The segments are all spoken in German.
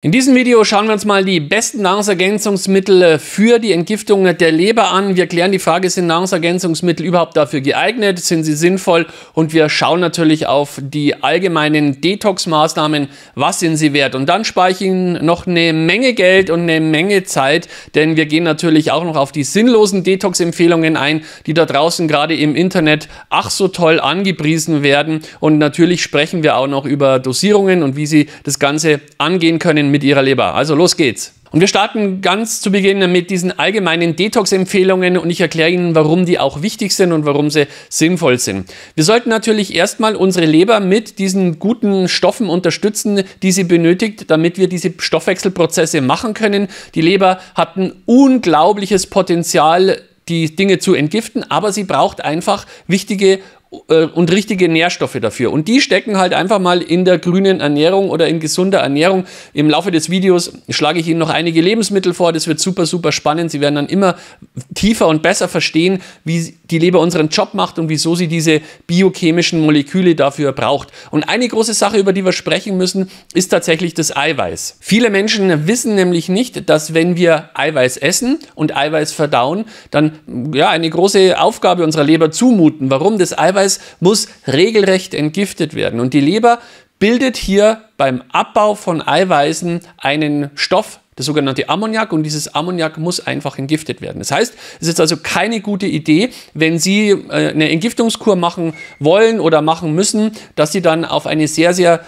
In diesem Video schauen wir uns mal die besten Nahrungsergänzungsmittel äh, für die Entgiftung der Leber an. Wir klären die Frage, sind Nahrungsergänzungsmittel überhaupt dafür geeignet? Sind sie sinnvoll? Und wir schauen natürlich auf die allgemeinen Detox-Maßnahmen. Was sind sie wert? Und dann spare ich Ihnen noch eine Menge Geld und eine Menge Zeit, denn wir gehen natürlich auch noch auf die sinnlosen Detox-Empfehlungen ein, die da draußen gerade im Internet ach so toll angepriesen werden. Und natürlich sprechen wir auch noch über Dosierungen und wie Sie das Ganze angehen können mit ihrer Leber. Also los geht's. Und wir starten ganz zu Beginn mit diesen allgemeinen Detox-Empfehlungen und ich erkläre Ihnen, warum die auch wichtig sind und warum sie sinnvoll sind. Wir sollten natürlich erstmal unsere Leber mit diesen guten Stoffen unterstützen, die sie benötigt, damit wir diese Stoffwechselprozesse machen können. Die Leber hat ein unglaubliches Potenzial, die Dinge zu entgiften, aber sie braucht einfach wichtige äh, und richtige Nährstoffe dafür. Und die stecken halt einfach mal in der grünen Ernährung oder in gesunder Ernährung. Im Laufe des Videos schlage ich Ihnen noch einige Lebensmittel vor. Das wird super, super spannend. Sie werden dann immer tiefer und besser verstehen, wie die Leber unseren Job macht und wieso sie diese biochemischen Moleküle dafür braucht. Und eine große Sache, über die wir sprechen müssen, ist tatsächlich das Eiweiß. Viele Menschen wissen nämlich nicht, dass wenn wir Eiweiß essen und Eiweiß verdauen, dann ja eine große Aufgabe unserer Leber zumuten. Warum das Eiweiß Eiweiß muss regelrecht entgiftet werden. Und die Leber bildet hier beim Abbau von Eiweißen einen Stoff, das sogenannte Ammoniak und dieses Ammoniak muss einfach entgiftet werden. Das heißt, es ist also keine gute Idee, wenn Sie äh, eine Entgiftungskur machen wollen oder machen müssen, dass Sie dann auf eine sehr, sehr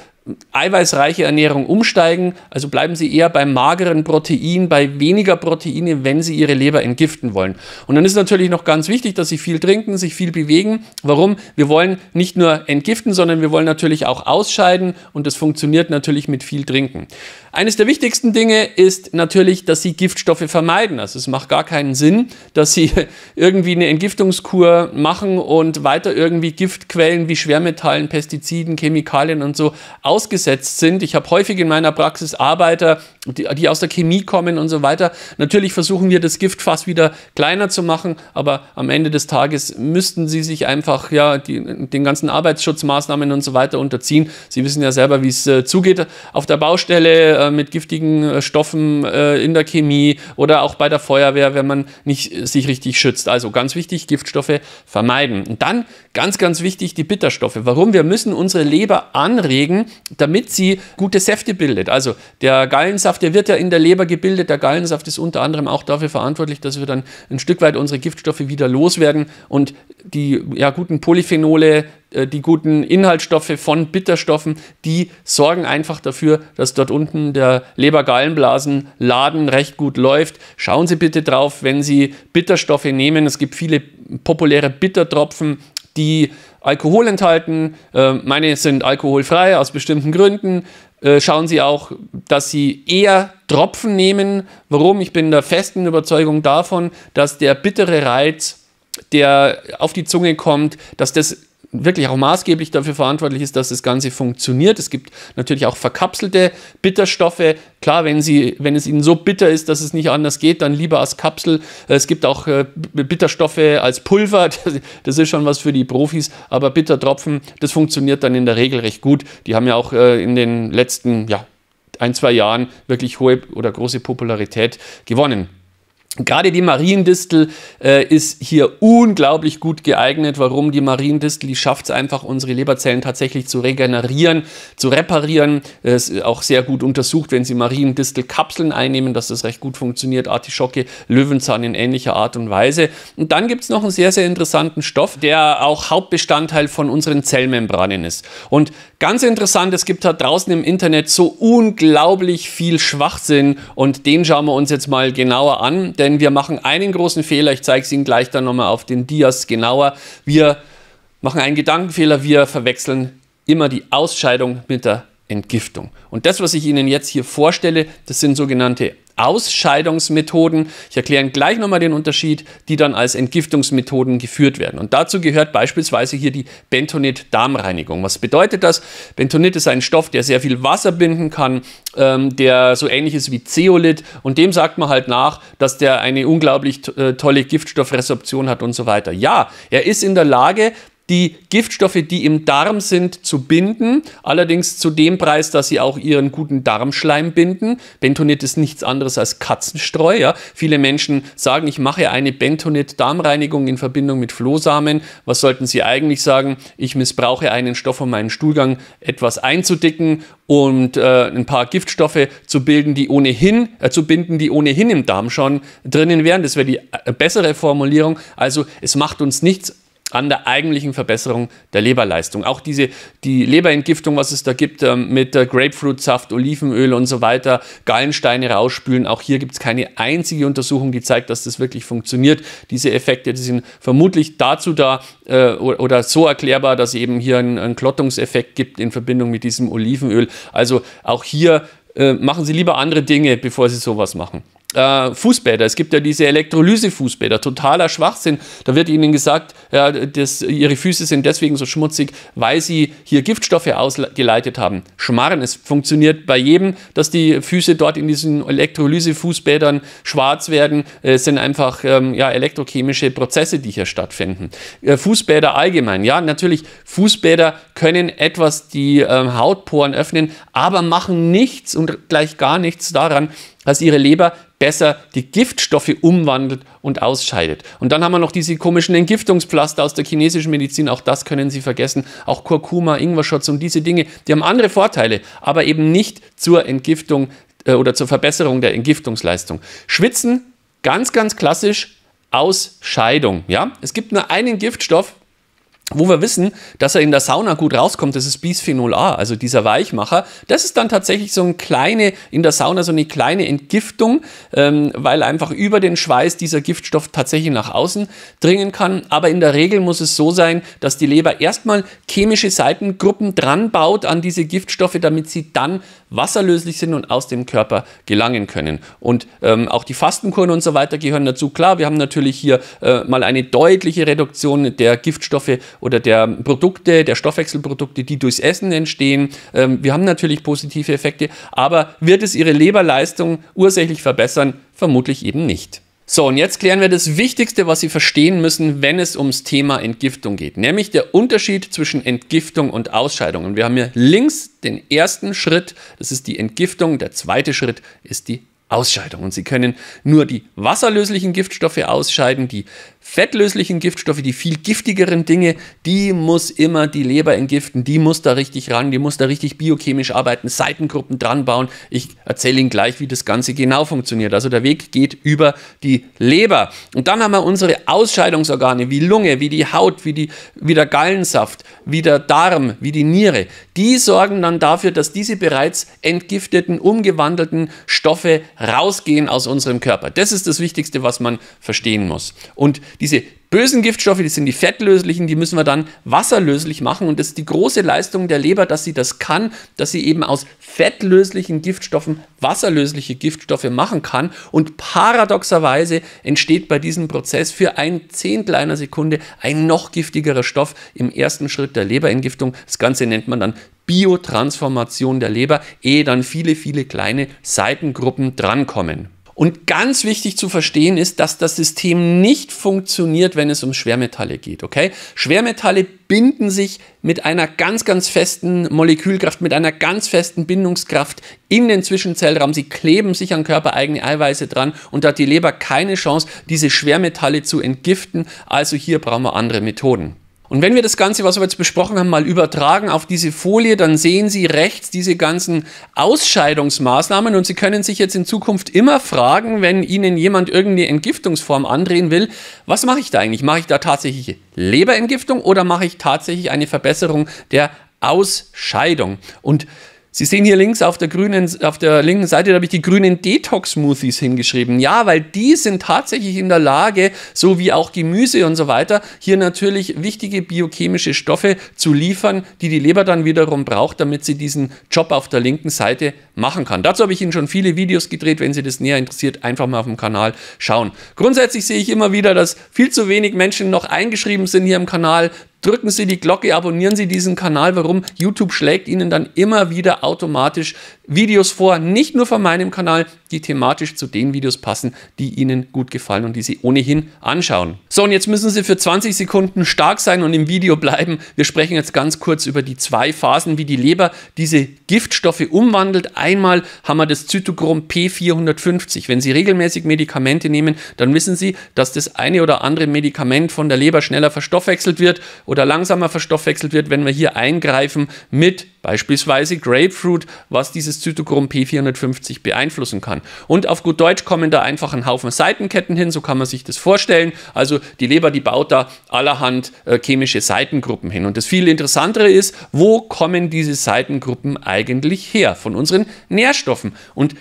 eiweißreiche Ernährung umsteigen. Also bleiben Sie eher beim mageren Protein, bei weniger Proteine, wenn Sie Ihre Leber entgiften wollen. Und dann ist natürlich noch ganz wichtig, dass Sie viel trinken, sich viel bewegen. Warum? Wir wollen nicht nur entgiften, sondern wir wollen natürlich auch ausscheiden und das funktioniert natürlich mit viel Trinken. Eines der wichtigsten Dinge ist natürlich, dass Sie Giftstoffe vermeiden. Also es macht gar keinen Sinn, dass Sie irgendwie eine Entgiftungskur machen und weiter irgendwie Giftquellen wie Schwermetallen, Pestiziden, Chemikalien und so ausgesetzt sind. Ich habe häufig in meiner Praxis Arbeiter, die, die, aus der Chemie kommen und so weiter. Natürlich versuchen wir das Giftfass wieder kleiner zu machen, aber am Ende des Tages müssten sie sich einfach ja, die, den ganzen Arbeitsschutzmaßnahmen und so weiter unterziehen. Sie wissen ja selber, wie es äh, zugeht auf der Baustelle äh, mit giftigen äh, Stoffen äh, in der Chemie oder auch bei der Feuerwehr, wenn man nicht äh, sich richtig schützt. Also ganz wichtig, Giftstoffe vermeiden. Und dann ganz, ganz wichtig, die Bitterstoffe. Warum? Wir müssen unsere Leber anregen, damit sie gute Säfte bildet. Also der Gallensaft, der wird ja in der Leber gebildet. Der Gallensaft ist unter anderem auch dafür verantwortlich, dass wir dann ein Stück weit unsere Giftstoffe wieder loswerden und die ja, guten Polyphenole, äh, die guten Inhaltsstoffe von Bitterstoffen, die sorgen einfach dafür, dass dort unten der Leber-Gallenblasen-Laden recht gut läuft. Schauen Sie bitte drauf, wenn Sie Bitterstoffe nehmen. Es gibt viele populäre Bittertropfen, die Alkohol enthalten. Ähm, meine sind alkoholfrei aus bestimmten Gründen. Äh, schauen Sie auch, dass Sie eher Tropfen nehmen. Warum? Ich bin der festen Überzeugung davon, dass der bittere Reiz, der auf die Zunge kommt, dass das wirklich auch maßgeblich dafür verantwortlich ist, dass das Ganze funktioniert. Es gibt natürlich auch verkapselte Bitterstoffe. Klar, wenn, sie, wenn es ihnen so bitter ist, dass es nicht anders geht, dann lieber als Kapsel. Es gibt auch äh, Bitterstoffe als Pulver. Das ist schon was für die Profis. Aber Bittertropfen, das funktioniert dann in der Regel recht gut. Die haben ja auch äh, in den letzten ja, ein, zwei Jahren wirklich hohe oder große Popularität gewonnen. Gerade die Mariendistel äh, ist hier unglaublich gut geeignet. Warum? Die Mariendistel, die schafft es einfach, unsere Leberzellen tatsächlich zu regenerieren, zu reparieren. Es äh, Ist auch sehr gut untersucht, wenn Sie Mariendistelkapseln einnehmen, dass das recht gut funktioniert. Artischocke, Löwenzahn in ähnlicher Art und Weise. Und dann gibt es noch einen sehr, sehr interessanten Stoff, der auch Hauptbestandteil von unseren Zellmembranen ist. Und ganz interessant, es gibt da draußen im Internet so unglaublich viel Schwachsinn und den schauen wir uns jetzt mal genauer an denn wir machen einen großen Fehler. Ich zeige es Ihnen gleich dann nochmal auf den Dias genauer. Wir machen einen Gedankenfehler. Wir verwechseln immer die Ausscheidung mit der Entgiftung. Und das, was ich Ihnen jetzt hier vorstelle, das sind sogenannte Ausscheidungsmethoden, ich erkläre gleich nochmal den Unterschied, die dann als Entgiftungsmethoden geführt werden. Und dazu gehört beispielsweise hier die Bentonit-Darmreinigung. Was bedeutet das? Bentonit ist ein Stoff, der sehr viel Wasser binden kann, ähm, der so ähnlich ist wie Zeolit und dem sagt man halt nach, dass der eine unglaublich äh, tolle Giftstoffresorption hat und so weiter. Ja, er ist in der Lage, die Giftstoffe, die im Darm sind, zu binden. Allerdings zu dem Preis, dass sie auch ihren guten Darmschleim binden. Bentonit ist nichts anderes als Katzenstreu. Ja. Viele Menschen sagen, ich mache eine Bentonit-Darmreinigung in Verbindung mit Flohsamen. Was sollten sie eigentlich sagen? Ich missbrauche einen Stoff, um meinen Stuhlgang etwas einzudicken und äh, ein paar Giftstoffe zu bilden, die ohnehin äh, zu binden, die ohnehin im Darm schon drinnen wären. Das wäre die äh, bessere Formulierung. Also es macht uns nichts an der eigentlichen Verbesserung der Leberleistung. Auch diese die Leberentgiftung, was es da gibt ähm, mit äh, Grapefruitsaft, Olivenöl und so weiter, Gallensteine rausspülen, auch hier gibt es keine einzige Untersuchung, die zeigt, dass das wirklich funktioniert. Diese Effekte die sind vermutlich dazu da äh, oder so erklärbar, dass eben hier einen, einen Klottungseffekt gibt in Verbindung mit diesem Olivenöl. Also auch hier äh, machen Sie lieber andere Dinge, bevor Sie sowas machen. Äh, Fußbäder. Es gibt ja diese Elektrolyse-Fußbäder, totaler Schwachsinn. Da wird ihnen gesagt, ja, das, ihre Füße sind deswegen so schmutzig, weil sie hier Giftstoffe ausgeleitet haben. Schmarren, es funktioniert bei jedem, dass die Füße dort in diesen Elektrolyse-Fußbädern schwarz werden. Es sind einfach ähm, ja, elektrochemische Prozesse, die hier stattfinden. Äh, Fußbäder allgemein, ja, natürlich, Fußbäder können etwas die äh, Hautporen öffnen, aber machen nichts und gleich gar nichts daran, dass ihre Leber besser die Giftstoffe umwandelt und ausscheidet. Und dann haben wir noch diese komischen Entgiftungspflaster aus der chinesischen Medizin, auch das können Sie vergessen. Auch Kurkuma, Ingwerschutz und diese Dinge, die haben andere Vorteile, aber eben nicht zur Entgiftung äh, oder zur Verbesserung der Entgiftungsleistung. Schwitzen, ganz, ganz klassisch, Ausscheidung. Ja? Es gibt nur einen Giftstoff, wo wir wissen, dass er in der Sauna gut rauskommt, das ist Bisphenol A, also dieser Weichmacher. Das ist dann tatsächlich so ein kleine, in der Sauna so eine kleine Entgiftung, ähm, weil einfach über den Schweiß dieser Giftstoff tatsächlich nach außen dringen kann. Aber in der Regel muss es so sein, dass die Leber erstmal chemische Seitengruppen dran baut an diese Giftstoffe, damit sie dann wasserlöslich sind und aus dem Körper gelangen können. Und ähm, auch die Fastenkuren und so weiter gehören dazu. Klar, wir haben natürlich hier äh, mal eine deutliche Reduktion der Giftstoffe oder der Produkte, der Stoffwechselprodukte, die durchs Essen entstehen. Ähm, wir haben natürlich positive Effekte, aber wird es Ihre Leberleistung ursächlich verbessern? Vermutlich eben nicht. So, und jetzt klären wir das Wichtigste, was Sie verstehen müssen, wenn es ums Thema Entgiftung geht, nämlich der Unterschied zwischen Entgiftung und Ausscheidung. Und wir haben hier links den ersten Schritt, das ist die Entgiftung, der zweite Schritt ist die Ausscheidung. Und sie können nur die wasserlöslichen Giftstoffe ausscheiden, die fettlöslichen Giftstoffe, die viel giftigeren Dinge, die muss immer die Leber entgiften, die muss da richtig ran, die muss da richtig biochemisch arbeiten, Seitengruppen dran bauen. Ich erzähle Ihnen gleich, wie das Ganze genau funktioniert. Also der Weg geht über die Leber. Und dann haben wir unsere Ausscheidungsorgane wie Lunge, wie die Haut, wie, die, wie der Gallensaft, wie der Darm, wie die Niere. Die sorgen dann dafür, dass diese bereits entgifteten, umgewandelten Stoffe rausgehen aus unserem Körper. Das ist das Wichtigste, was man verstehen muss. Und diese bösen Giftstoffe, die sind die fettlöslichen, die müssen wir dann wasserlöslich machen. Und das ist die große Leistung der Leber, dass sie das kann, dass sie eben aus fettlöslichen Giftstoffen wasserlösliche Giftstoffe machen kann. Und paradoxerweise entsteht bei diesem Prozess für ein Zehntel einer Sekunde ein noch giftigerer Stoff im ersten Schritt der Leberentgiftung. Das Ganze nennt man dann Biotransformation der Leber, ehe dann viele, viele kleine Seitengruppen drankommen. Und ganz wichtig zu verstehen ist, dass das System nicht funktioniert, wenn es um Schwermetalle geht, okay? Schwermetalle binden sich mit einer ganz, ganz festen Molekülkraft, mit einer ganz festen Bindungskraft in den Zwischenzellraum. Sie kleben sich an körpereigene Eiweiße dran und da hat die Leber keine Chance, diese Schwermetalle zu entgiften. Also hier brauchen wir andere Methoden. Und wenn wir das Ganze, was wir jetzt besprochen haben, mal übertragen auf diese Folie, dann sehen Sie rechts diese ganzen Ausscheidungsmaßnahmen und Sie können sich jetzt in Zukunft immer fragen, wenn Ihnen jemand irgendeine Entgiftungsform andrehen will, was mache ich da eigentlich? Mache ich da tatsächlich Leberentgiftung oder mache ich tatsächlich eine Verbesserung der Ausscheidung? Und Sie sehen hier links auf der, grünen, auf der linken Seite, da habe ich die grünen Detox-Smoothies hingeschrieben. Ja, weil die sind tatsächlich in der Lage, so wie auch Gemüse und so weiter, hier natürlich wichtige biochemische Stoffe zu liefern, die die Leber dann wiederum braucht, damit sie diesen Job auf der linken Seite machen kann. Dazu habe ich Ihnen schon viele Videos gedreht. Wenn Sie das näher interessiert, einfach mal auf dem Kanal schauen. Grundsätzlich sehe ich immer wieder, dass viel zu wenig Menschen noch eingeschrieben sind hier im Kanal drücken Sie die Glocke, abonnieren Sie diesen Kanal. Warum? YouTube schlägt Ihnen dann immer wieder automatisch Videos vor, nicht nur von meinem Kanal, die thematisch zu den Videos passen, die Ihnen gut gefallen und die Sie ohnehin anschauen. So, und jetzt müssen Sie für 20 Sekunden stark sein und im Video bleiben. Wir sprechen jetzt ganz kurz über die zwei Phasen, wie die Leber diese Giftstoffe umwandelt. Einmal haben wir das Zytochrom P450. Wenn Sie regelmäßig Medikamente nehmen, dann wissen Sie, dass das eine oder andere Medikament von der Leber schneller verstoffwechselt wird oder langsamer verstoffwechselt wird, wenn wir hier eingreifen mit beispielsweise Grapefruit, was dieses Zytochrom P450 beeinflussen kann. Und auf gut Deutsch kommen da einfach ein Haufen Seitenketten hin, so kann man sich das vorstellen. Also die Leber, die baut da allerhand äh, chemische Seitengruppen hin. Und das viel interessantere ist, wo kommen diese Seitengruppen eigentlich her? Von unseren Nährstoffen. Und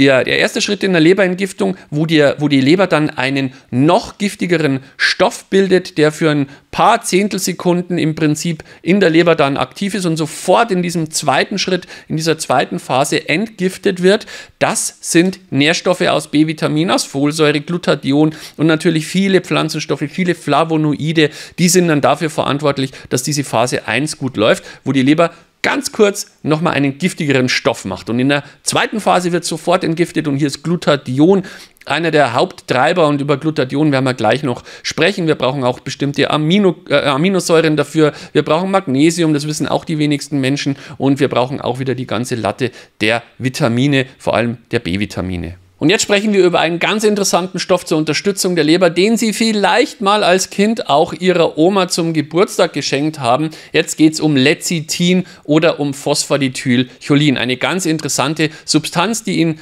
der, der erste Schritt in der Leberentgiftung, wo, dir, wo die Leber dann einen noch giftigeren Stoff bildet, der für ein paar Zehntelsekunden im Prinzip in der Leber dann aktiv ist und sofort in diesem zweiten Schritt, in dieser zweiten Phase entgiftet wird. Das sind Nährstoffe aus B-Vitamin, aus Folsäure, Glutathion und natürlich viele Pflanzenstoffe, viele Flavonoide. Die sind dann dafür verantwortlich, dass diese Phase 1 gut läuft, wo die Leber ganz kurz nochmal einen giftigeren Stoff macht. Und in der zweiten Phase wird sofort entgiftet und hier ist Glutathion einer der Haupttreiber und über Glutathion werden wir gleich noch sprechen. Wir brauchen auch bestimmte Amino, äh, Aminosäuren dafür. Wir brauchen Magnesium, das wissen auch die wenigsten Menschen. Und wir brauchen auch wieder die ganze Latte der Vitamine, vor allem der B-Vitamine. Und jetzt sprechen wir über einen ganz interessanten Stoff zur Unterstützung der Leber, den Sie vielleicht mal als Kind auch Ihrer Oma zum Geburtstag geschenkt haben. Jetzt geht es um Lecithin oder um Phosphatidylcholin, eine ganz interessante Substanz, die Ihnen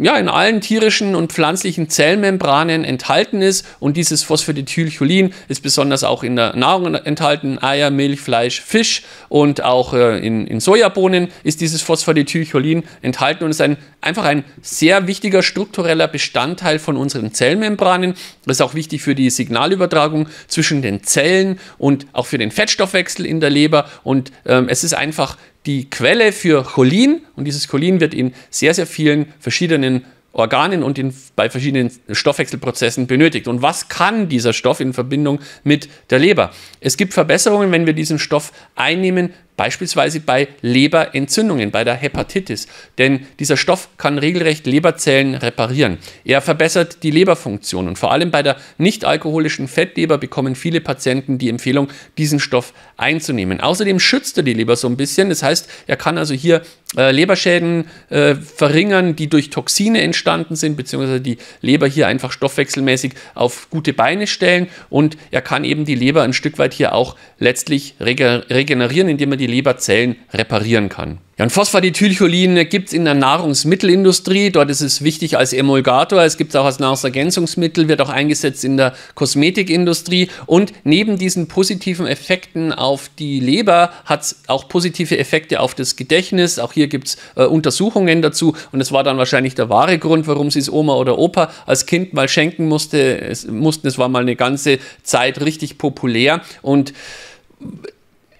ja, in allen tierischen und pflanzlichen Zellmembranen enthalten ist. Und dieses Phosphatidylcholin ist besonders auch in der Nahrung enthalten. Eier, Milch, Fleisch, Fisch und auch äh, in, in Sojabohnen ist dieses Phosphatidylcholin enthalten und ist ein, einfach ein sehr wichtiger struktureller Bestandteil von unseren Zellmembranen. Das ist auch wichtig für die Signalübertragung zwischen den Zellen und auch für den Fettstoffwechsel in der Leber. Und ähm, es ist einfach die Quelle für Cholin und dieses Cholin wird in sehr, sehr vielen verschiedenen Organen und in, bei verschiedenen Stoffwechselprozessen benötigt. Und was kann dieser Stoff in Verbindung mit der Leber? Es gibt Verbesserungen, wenn wir diesen Stoff einnehmen Beispielsweise bei Leberentzündungen, bei der Hepatitis. Denn dieser Stoff kann regelrecht Leberzellen reparieren. Er verbessert die Leberfunktion. Und vor allem bei der nicht-alkoholischen Fettleber bekommen viele Patienten die Empfehlung, diesen Stoff einzunehmen. Außerdem schützt er die Leber so ein bisschen. Das heißt, er kann also hier äh, Leberschäden äh, verringern, die durch Toxine entstanden sind, beziehungsweise die Leber hier einfach stoffwechselmäßig auf gute Beine stellen. Und er kann eben die Leber ein Stück weit hier auch letztlich regenerieren, indem er die die Leberzellen reparieren kann. Ja, und Phosphatidylcholin gibt es in der Nahrungsmittelindustrie. Dort ist es wichtig als Emulgator. Es gibt es auch als Nahrungsergänzungsmittel, wird auch eingesetzt in der Kosmetikindustrie. Und neben diesen positiven Effekten auf die Leber hat es auch positive Effekte auf das Gedächtnis. Auch hier gibt es äh, Untersuchungen dazu. Und es war dann wahrscheinlich der wahre Grund, warum sie es Oma oder Opa als Kind mal schenken musste, es, mussten. Es war mal eine ganze Zeit richtig populär. Und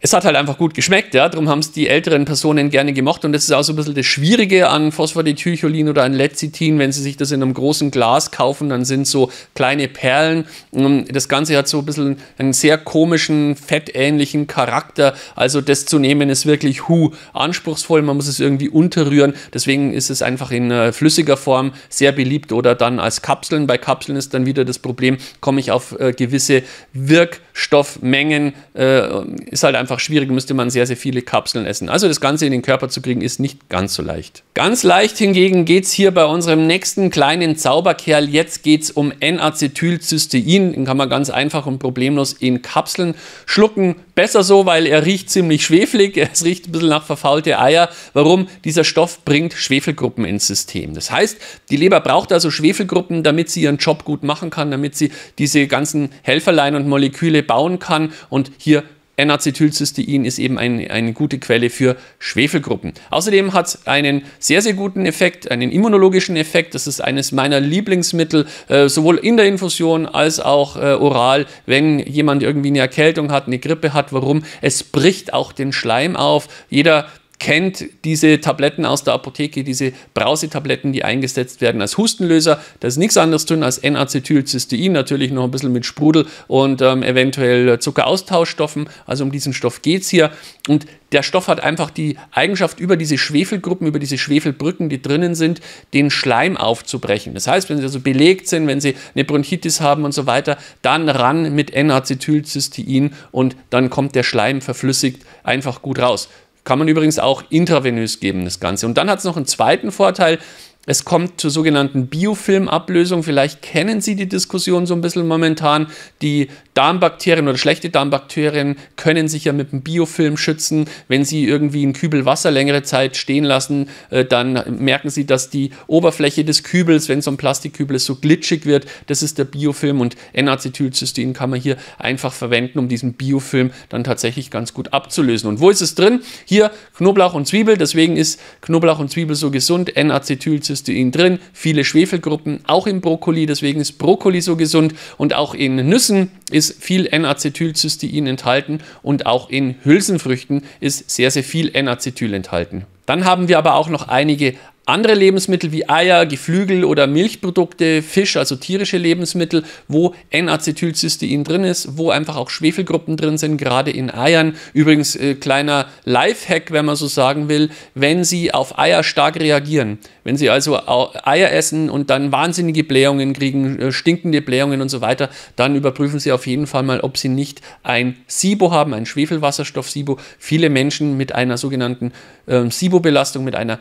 es hat halt einfach gut geschmeckt, ja. Darum haben es die älteren Personen gerne gemocht. Und das ist auch so ein bisschen das Schwierige an Phosphatidylcholin oder an Lecithin, wenn sie sich das in einem großen Glas kaufen, dann sind so kleine Perlen. Ähm, das Ganze hat so ein bisschen einen sehr komischen, fettähnlichen Charakter. Also das zu nehmen ist wirklich hu anspruchsvoll. Man muss es irgendwie unterrühren. Deswegen ist es einfach in äh, flüssiger Form sehr beliebt oder dann als Kapseln. Bei Kapseln ist dann wieder das Problem, komme ich auf äh, gewisse Wirk- Stoffmengen äh, ist halt einfach schwierig, müsste man sehr, sehr viele Kapseln essen. Also das Ganze in den Körper zu kriegen, ist nicht ganz so leicht. Ganz leicht hingegen geht es hier bei unserem nächsten kleinen Zauberkerl. Jetzt geht es um N-Acetylcystein. Den kann man ganz einfach und problemlos in Kapseln schlucken, Besser so, weil er riecht ziemlich schwefelig, es riecht ein bisschen nach verfaulte Eier. Warum? Dieser Stoff bringt Schwefelgruppen ins System. Das heißt, die Leber braucht also Schwefelgruppen, damit sie ihren Job gut machen kann, damit sie diese ganzen Helferlein und Moleküle bauen kann und hier N-Acetylcystein ist eben ein, eine gute Quelle für Schwefelgruppen. Außerdem hat es einen sehr, sehr guten Effekt, einen immunologischen Effekt. Das ist eines meiner Lieblingsmittel, äh, sowohl in der Infusion als auch äh, oral, wenn jemand irgendwie eine Erkältung hat, eine Grippe hat. Warum? Es bricht auch den Schleim auf. Jeder kennt diese Tabletten aus der Apotheke, diese Brausetabletten, die eingesetzt werden als Hustenlöser. Das ist nichts anderes tun als N-Acetylcystein, natürlich noch ein bisschen mit Sprudel und ähm, eventuell Zuckeraustauschstoffen. Also um diesen Stoff geht es hier. Und der Stoff hat einfach die Eigenschaft, über diese Schwefelgruppen, über diese Schwefelbrücken, die drinnen sind, den Schleim aufzubrechen. Das heißt, wenn Sie also belegt sind, wenn Sie eine Bronchitis haben und so weiter, dann ran mit N-Acetylcystein und dann kommt der Schleim verflüssigt einfach gut raus. Kann man übrigens auch intravenös geben, das Ganze. Und dann hat es noch einen zweiten Vorteil, es kommt zur sogenannten Biofilmablösung. Vielleicht kennen Sie die Diskussion so ein bisschen momentan. Die Darmbakterien oder schlechte Darmbakterien können sich ja mit einem Biofilm schützen. Wenn Sie irgendwie einen Kübel Wasser längere Zeit stehen lassen, äh, dann merken Sie, dass die Oberfläche des Kübels, wenn so ein Plastikkübel ist, so glitschig wird. Das ist der Biofilm und N-Acetylcystein kann man hier einfach verwenden, um diesen Biofilm dann tatsächlich ganz gut abzulösen. Und wo ist es drin? Hier Knoblauch und Zwiebel. Deswegen ist Knoblauch und Zwiebel so gesund. N-Acetylcystein Cystein drin, viele Schwefelgruppen, auch im Brokkoli, deswegen ist Brokkoli so gesund und auch in Nüssen ist viel N-Acetylcystein enthalten und auch in Hülsenfrüchten ist sehr, sehr viel N-Acetyl enthalten. Dann haben wir aber auch noch einige andere Lebensmittel wie Eier, Geflügel oder Milchprodukte, Fisch, also tierische Lebensmittel, wo N-Acetylcystein drin ist, wo einfach auch Schwefelgruppen drin sind, gerade in Eiern. Übrigens äh, kleiner Lifehack, wenn man so sagen will, wenn Sie auf Eier stark reagieren, wenn Sie also Eier essen und dann wahnsinnige Blähungen kriegen, äh, stinkende Blähungen und so weiter, dann überprüfen Sie auf jeden Fall mal, ob Sie nicht ein SIBO haben, ein Schwefelwasserstoff-SIBO. Viele Menschen mit einer sogenannten äh, SIBO-Belastung, mit einer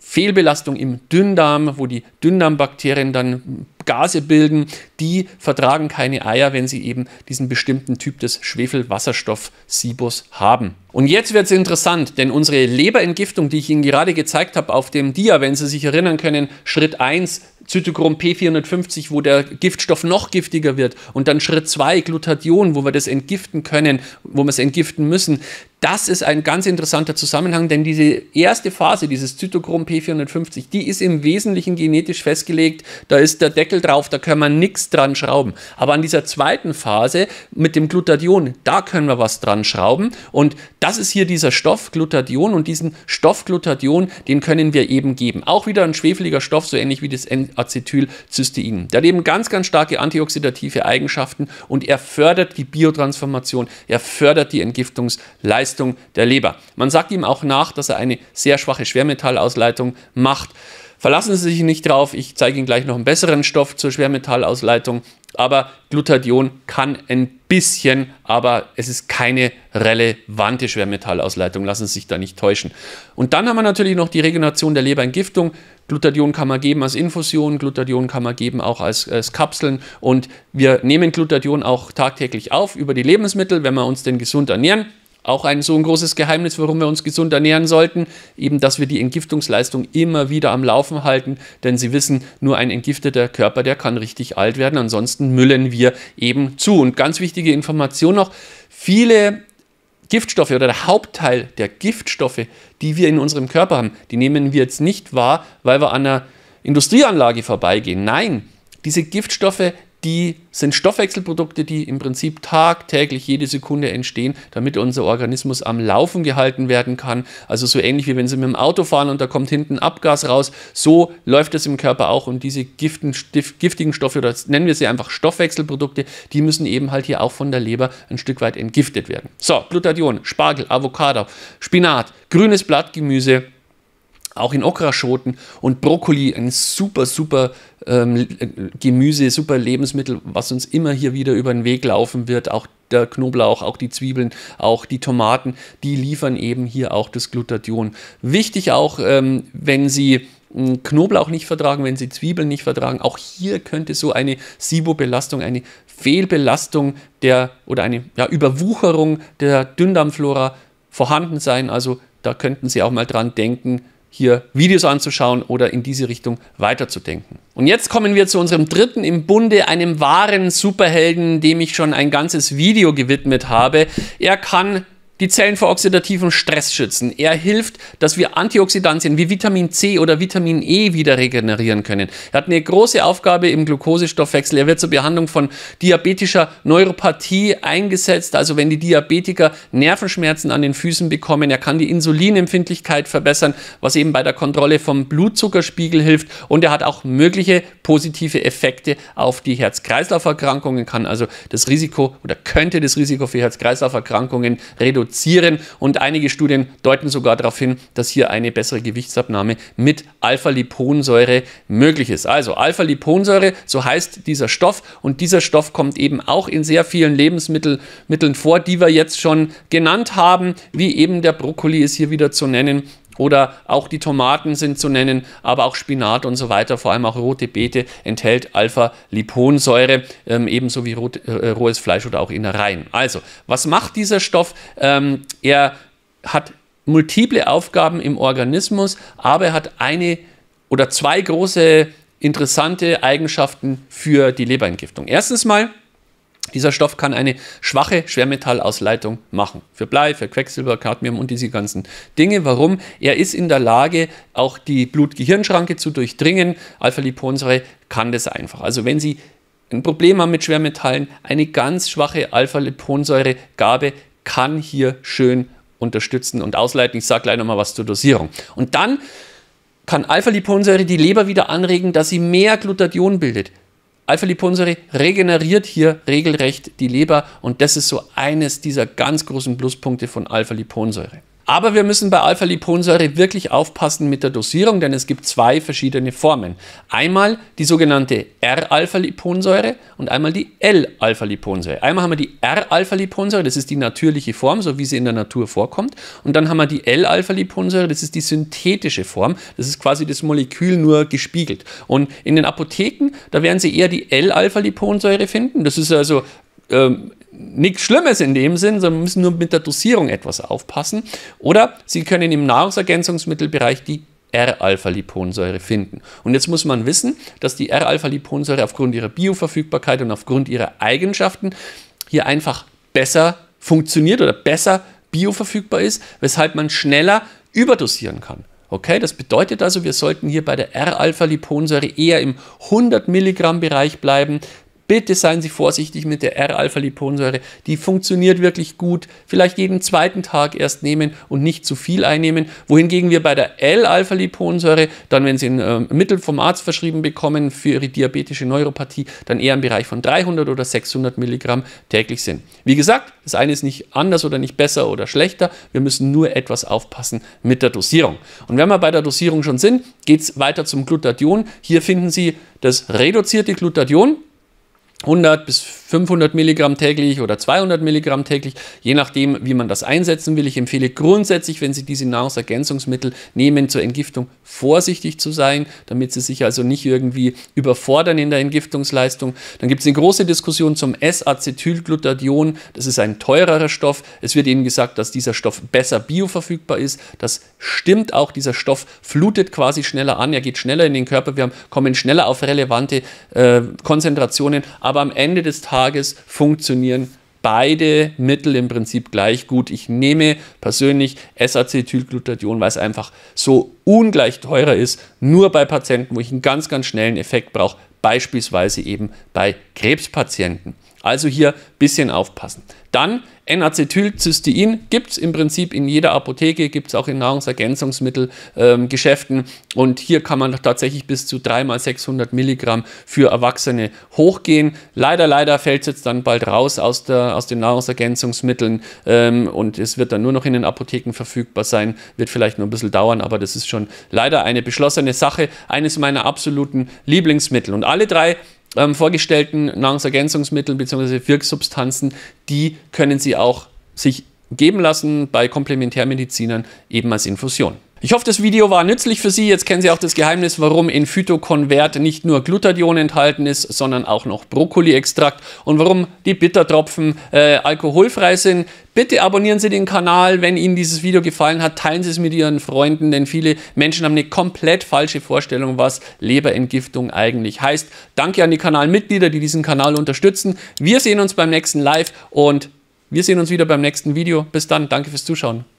Fehlbelastung im Dünndarm, wo die Dünndarmbakterien dann Gase bilden, die vertragen keine Eier, wenn sie eben diesen bestimmten Typ des schwefelwasserstoff sibus haben. Und jetzt wird es interessant, denn unsere Leberentgiftung, die ich Ihnen gerade gezeigt habe auf dem Dia, wenn Sie sich erinnern können, Schritt 1, Zytochrom P450, wo der Giftstoff noch giftiger wird und dann Schritt 2, Glutathion, wo wir das entgiften können, wo wir es entgiften müssen, das ist ein ganz interessanter Zusammenhang, denn diese erste Phase, dieses Zytochrom P450, die ist im Wesentlichen genetisch festgelegt. Da ist der Deckel drauf, da können wir nichts dran schrauben. Aber an dieser zweiten Phase mit dem Glutathion, da können wir was dran schrauben. Und das ist hier dieser Stoff Glutathion und diesen Stoff Glutathion, den können wir eben geben. Auch wieder ein schwefeliger Stoff, so ähnlich wie das Acetylcystein. Der hat eben ganz, ganz starke antioxidative Eigenschaften und er fördert die Biotransformation, er fördert die Entgiftungsleistung. Leistung der Leber. Man sagt ihm auch nach, dass er eine sehr schwache Schwermetallausleitung macht. Verlassen Sie sich nicht drauf, ich zeige Ihnen gleich noch einen besseren Stoff zur Schwermetallausleitung, aber Glutathion kann ein bisschen, aber es ist keine relevante Schwermetallausleitung, lassen Sie sich da nicht täuschen. Und dann haben wir natürlich noch die Regeneration der Leberentgiftung. Glutathion kann man geben als Infusion, Glutathion kann man geben auch als, als Kapseln und wir nehmen Glutathion auch tagtäglich auf über die Lebensmittel, wenn wir uns denn gesund ernähren auch ein so ein großes Geheimnis, warum wir uns gesund ernähren sollten, eben dass wir die Entgiftungsleistung immer wieder am Laufen halten, denn Sie wissen, nur ein entgifteter Körper, der kann richtig alt werden, ansonsten müllen wir eben zu. Und ganz wichtige Information noch, viele Giftstoffe oder der Hauptteil der Giftstoffe, die wir in unserem Körper haben, die nehmen wir jetzt nicht wahr, weil wir an einer Industrieanlage vorbeigehen. Nein, diese Giftstoffe die sind Stoffwechselprodukte, die im Prinzip tagtäglich jede Sekunde entstehen, damit unser Organismus am Laufen gehalten werden kann. Also so ähnlich wie wenn Sie mit dem Auto fahren und da kommt hinten Abgas raus, so läuft es im Körper auch und diese Giften, giftigen Stoffe, oder nennen wir sie einfach Stoffwechselprodukte, die müssen eben halt hier auch von der Leber ein Stück weit entgiftet werden. So, Glutathion, Spargel, Avocado, Spinat, grünes Blattgemüse, auch in Okraschoten und Brokkoli, ein super, super ähm, äh, Gemüse, super Lebensmittel, was uns immer hier wieder über den Weg laufen wird. Auch der Knoblauch, auch die Zwiebeln, auch die Tomaten, die liefern eben hier auch das Glutathion. Wichtig auch, ähm, wenn Sie hm, Knoblauch nicht vertragen, wenn sie Zwiebeln nicht vertragen. Auch hier könnte so eine SIBO-Belastung, eine Fehlbelastung der oder eine ja, Überwucherung der Dünndarmflora vorhanden sein. Also da könnten Sie auch mal dran denken, hier Videos anzuschauen oder in diese Richtung weiterzudenken. Und jetzt kommen wir zu unserem dritten im Bunde, einem wahren Superhelden, dem ich schon ein ganzes Video gewidmet habe. Er kann die Zellen vor oxidativem Stress schützen. Er hilft, dass wir Antioxidantien wie Vitamin C oder Vitamin E wieder regenerieren können. Er hat eine große Aufgabe im Glukosestoffwechsel. Er wird zur Behandlung von diabetischer Neuropathie eingesetzt, also wenn die Diabetiker Nervenschmerzen an den Füßen bekommen. Er kann die Insulinempfindlichkeit verbessern, was eben bei der Kontrolle vom Blutzuckerspiegel hilft. Und er hat auch mögliche positive Effekte auf die Herz-Kreislauf-Erkrankungen, kann also das Risiko oder könnte das Risiko für Herz-Kreislauf-Erkrankungen reduzieren reduzieren. Und einige Studien deuten sogar darauf hin, dass hier eine bessere Gewichtsabnahme mit Alpha-Liponsäure möglich ist. Also Alpha-Liponsäure, so heißt dieser Stoff. Und dieser Stoff kommt eben auch in sehr vielen Lebensmitteln vor, die wir jetzt schon genannt haben, wie eben der Brokkoli ist hier wieder zu nennen, oder auch die Tomaten sind zu nennen, aber auch Spinat und so weiter, vor allem auch rote Beete enthält Alpha-Liponsäure, ähm, ebenso wie rot, äh, rohes Fleisch oder auch Innereien. Also, was macht dieser Stoff? Ähm, er hat multiple Aufgaben im Organismus, aber er hat eine oder zwei große interessante Eigenschaften für die Leberentgiftung. Erstens mal, dieser Stoff kann eine schwache Schwermetallausleitung machen. Für Blei, für Quecksilber, Cadmium und diese ganzen Dinge. Warum? Er ist in der Lage, auch die blut gehirnschranke zu durchdringen. Alpha-Liponsäure kann das einfach. Also wenn Sie ein Problem haben mit Schwermetallen, eine ganz schwache Alpha-Liponsäure-Gabe kann hier schön unterstützen und ausleiten. Ich sage gleich nochmal was zur Dosierung. Und dann kann Alpha-Liponsäure die Leber wieder anregen, dass sie mehr Glutathion bildet. Alpha-Liponsäure regeneriert hier regelrecht die Leber und das ist so eines dieser ganz großen Pluspunkte von Alpha-Liponsäure. Aber wir müssen bei Alpha-Liponsäure wirklich aufpassen mit der Dosierung, denn es gibt zwei verschiedene Formen. Einmal die sogenannte R-Alpha-Liponsäure und einmal die L-Alpha-Liponsäure. Einmal haben wir die R-Alpha-Liponsäure, das ist die natürliche Form, so wie sie in der Natur vorkommt. Und dann haben wir die L-Alpha-Liponsäure, das ist die synthetische Form. Das ist quasi das Molekül nur gespiegelt. Und in den Apotheken, da werden Sie eher die L-Alpha-Liponsäure finden. Das ist also ähm, nichts Schlimmes in dem Sinn, sondern müssen nur mit der Dosierung etwas aufpassen. Oder Sie können im Nahrungsergänzungsmittelbereich die R-Alpha-Liponsäure finden. Und jetzt muss man wissen, dass die R-Alpha-Liponsäure aufgrund ihrer Bioverfügbarkeit und aufgrund ihrer Eigenschaften hier einfach besser funktioniert oder besser bioverfügbar ist, weshalb man schneller überdosieren kann. Okay, das bedeutet also, wir sollten hier bei der R-Alpha-Liponsäure eher im 100 Milligramm Bereich bleiben, Bitte seien Sie vorsichtig mit der R-Alpha-Liponsäure. Die funktioniert wirklich gut. Vielleicht jeden zweiten Tag erst nehmen und nicht zu viel einnehmen. Wohingegen wir bei der L-Alpha-Liponsäure, dann wenn Sie ein äh, Mittel vom Arzt verschrieben bekommen für Ihre diabetische Neuropathie, dann eher im Bereich von 300 oder 600 Milligramm täglich sind. Wie gesagt, das eine ist nicht anders oder nicht besser oder schlechter. Wir müssen nur etwas aufpassen mit der Dosierung. Und wenn wir bei der Dosierung schon sind, geht es weiter zum Glutathion. Hier finden Sie das reduzierte Glutathion. 100 bis 500 Milligramm täglich oder 200 Milligramm täglich, je nachdem, wie man das einsetzen will. Ich empfehle grundsätzlich, wenn Sie diese Nahrungsergänzungsmittel nehmen zur Entgiftung, vorsichtig zu sein, damit Sie sich also nicht irgendwie überfordern in der Entgiftungsleistung. Dann gibt es eine große Diskussion zum S-Acetylglutathion. Das ist ein teurerer Stoff. Es wird Ihnen gesagt, dass dieser Stoff besser bioverfügbar ist. Das stimmt auch. Dieser Stoff flutet quasi schneller an. Er geht schneller in den Körper. Wir kommen schneller auf relevante äh, Konzentrationen. Aber am Ende des Tages Tages funktionieren beide Mittel im Prinzip gleich gut. Ich nehme persönlich S-Acetylglutathion, weil es einfach so ungleich teurer ist, nur bei Patienten, wo ich einen ganz, ganz schnellen Effekt brauche, beispielsweise eben bei Krebspatienten. Also hier ein bisschen aufpassen. Dann N-Acetylcystein gibt es im Prinzip in jeder Apotheke, gibt es auch in Nahrungsergänzungsmittelgeschäften. Ähm, und hier kann man tatsächlich bis zu 3x600 Milligramm für Erwachsene hochgehen. Leider, leider fällt es jetzt dann bald raus aus, der, aus den Nahrungsergänzungsmitteln ähm, und es wird dann nur noch in den Apotheken verfügbar sein. Wird vielleicht nur ein bisschen dauern, aber das ist schon leider eine beschlossene Sache. Eines meiner absoluten Lieblingsmittel. Und alle drei ähm, vorgestellten Nahrungsergänzungsmittel bzw. Wirksubstanzen, die können Sie auch sich geben lassen bei Komplementärmedizinern eben als Infusion. Ich hoffe, das Video war nützlich für Sie. Jetzt kennen Sie auch das Geheimnis, warum in Phytokonvert nicht nur Glutathion enthalten ist, sondern auch noch Brokkoli-Extrakt und warum die Bittertropfen äh, alkoholfrei sind. Bitte abonnieren Sie den Kanal, wenn Ihnen dieses Video gefallen hat. Teilen Sie es mit Ihren Freunden, denn viele Menschen haben eine komplett falsche Vorstellung, was Leberentgiftung eigentlich heißt. Danke an die Kanalmitglieder, die diesen Kanal unterstützen. Wir sehen uns beim nächsten Live und wir sehen uns wieder beim nächsten Video. Bis dann, danke fürs Zuschauen.